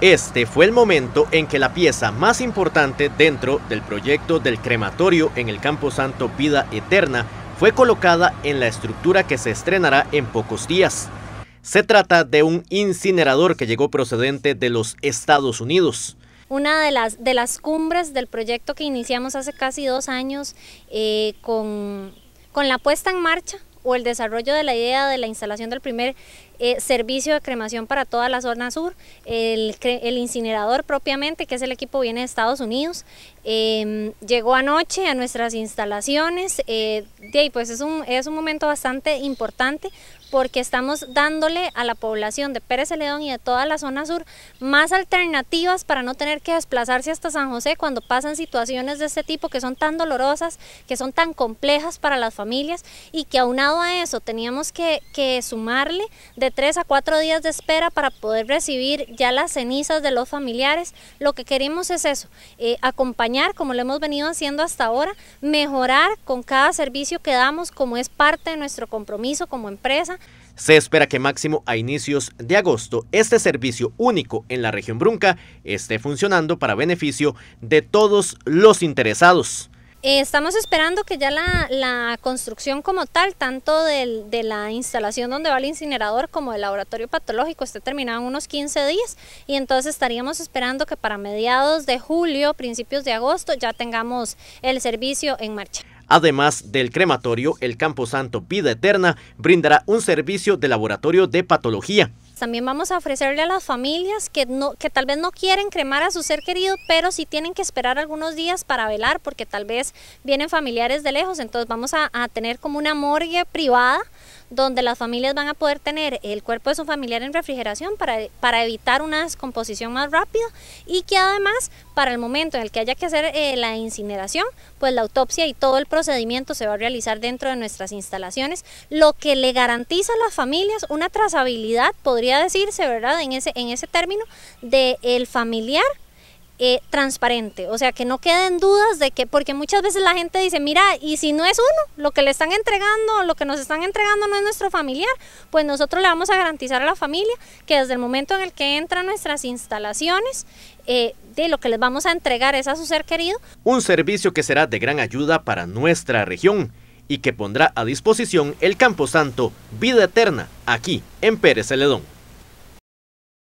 Este fue el momento en que la pieza más importante dentro del proyecto del crematorio en el Campo Santo Vida Eterna fue colocada en la estructura que se estrenará en pocos días. Se trata de un incinerador que llegó procedente de los Estados Unidos una de las, de las cumbres del proyecto que iniciamos hace casi dos años eh, con la puesta en marcha o el desarrollo de la idea de la instalación del primer eh, servicio de cremación para toda la zona sur, el, incinerador propiamente, que es el equipo viene de Estados Unidos, em, llegó anoche a nuestras instalaciones, eh, y pues es un, es un momento bastante importante porque estamos dándole a la población de Pérez León y de toda la zona sur más alternativas para no tener que desplazarse hasta San José cuando pasan situaciones de este tipo que son tan dolorosas, que son tan complejas para las familias y que aunado a eso teníamos que, sumarle de tres a cuatro días de espera para poder recibir ya las cenizas de los familiares. Lo que queremos es eso, eh, acompañar como lo hemos venido haciendo hasta ahora, mejorar con cada servicio que damos como es parte de nuestro compromiso como empresa se espera que máximo a inicios de agosto este servicio único en la región Brunca esté funcionando para beneficio de todos los interesados. Eh, estamos esperando que ya la, construcción como tal, tanto de la instalación donde va el incinerador como el laboratorio patológico, esté terminada en unos 15 días y entonces estaríamos esperando que para mediados de julio, principios de agosto, ya tengamos el servicio en marcha. Además del crematorio, el Camposanto Vida Eterna brindará un servicio de laboratorio de patología. También vamos a ofrecerle a las familias que, no, tal vez no quieren cremar a su ser querido, pero si tienen que esperar algunos días para velar, porque tal vez vienen familiares de lejos, entonces vamos a tener como una morgue privada donde las familias van a poder tener el cuerpo de su familiar en refrigeración para, evitar una descomposición más rápida y que además para el momento en el que haya que hacer eh, la incineración, pues la autopsia y todo el procedimiento se va a realizar dentro de nuestras instalaciones, lo que le garantiza a las familias una trazabilidad, podría decirse, ¿verdad?, en ese, en ese término, del familiar eh, transparente, o sea, que no queden dudas de que, porque muchas veces la gente dice, mira, y si no es uno, lo que le están entregando, lo que nos están entregando no es nuestro familiar, pues nosotros le vamos a garantizar a la familia que desde el momento en el que entran nuestras instalaciones, eh, de lo que les vamos a entregar es a su ser querido. Un servicio que será de gran ayuda para nuestra región y que pondrá a disposición el Camposanto Vida Eterna aquí en Pérez Celedón.